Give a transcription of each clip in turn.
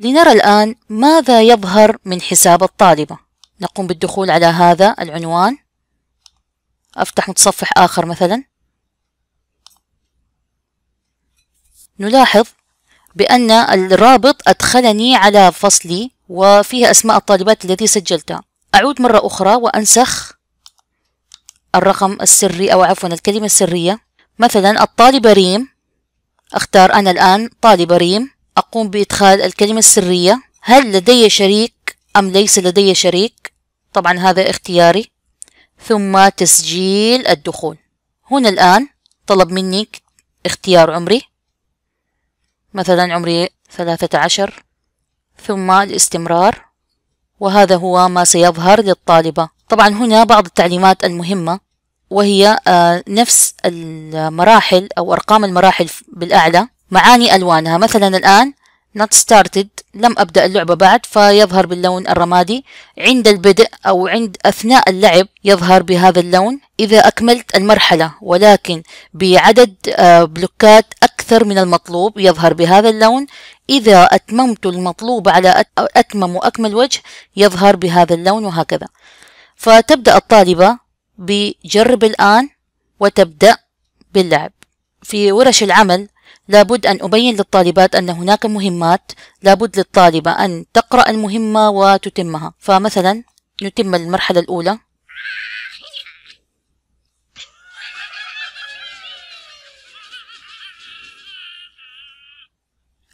لنرى الآن ماذا يظهر من حساب الطالبة نقوم بالدخول على هذا العنوان أفتح متصفح آخر مثلا نلاحظ بأن الرابط أدخلني على فصلي وفيه أسماء الطالبات الذي سجلتها أعود مرة أخرى وأنسخ الرقم السري أو عفوا الكلمة السرية مثلا الطالبة ريم أختار أنا الآن طالبة ريم أقوم بإدخال الكلمة السرية هل لدي شريك أم ليس لدي شريك طبعا هذا اختياري ثم تسجيل الدخول هنا الآن طلب مني اختيار عمري مثلا عمري 13 ثم الاستمرار وهذا هو ما سيظهر للطالبة طبعا هنا بعض التعليمات المهمة وهي آه، نفس المراحل أو أرقام المراحل بالأعلى معاني ألوانها مثلا الآن not started لم أبدأ اللعبة بعد فيظهر باللون الرمادي عند البدء أو عند أثناء اللعب يظهر بهذا اللون إذا أكملت المرحلة ولكن بعدد آه، بلوكات أكثر من المطلوب يظهر بهذا اللون إذا أتممت المطلوب على أتمم وأكمل وجه يظهر بهذا اللون وهكذا فتبدأ الطالبة بجرب الآن وتبدأ باللعب في ورش العمل لابد أن أبين للطالبات أن هناك مهمات لابد للطالبة أن تقرأ المهمة وتتمها فمثلا نتم المرحلة الأولى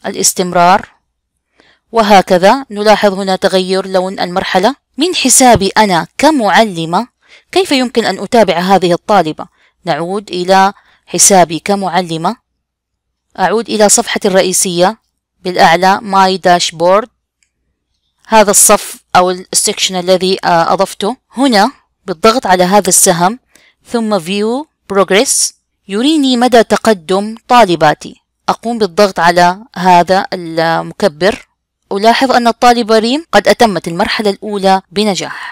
الاستمرار وهكذا نلاحظ هنا تغير لون المرحلة من حسابي أنا كمعلمة كيف يمكن أن أتابع هذه الطالبة؟ نعود إلى حسابي كمعلمة أعود إلى صفحتي الرئيسية بالأعلى ماي Dashboard هذا الصف أو السكشن الذي آه، أضفته هنا بالضغط على هذا السهم ثم View Progress يريني مدى تقدم طالباتي أقوم بالضغط على هذا المكبر ألاحظ أن الطالبة ريم قد أتمت المرحلة الأولى بنجاح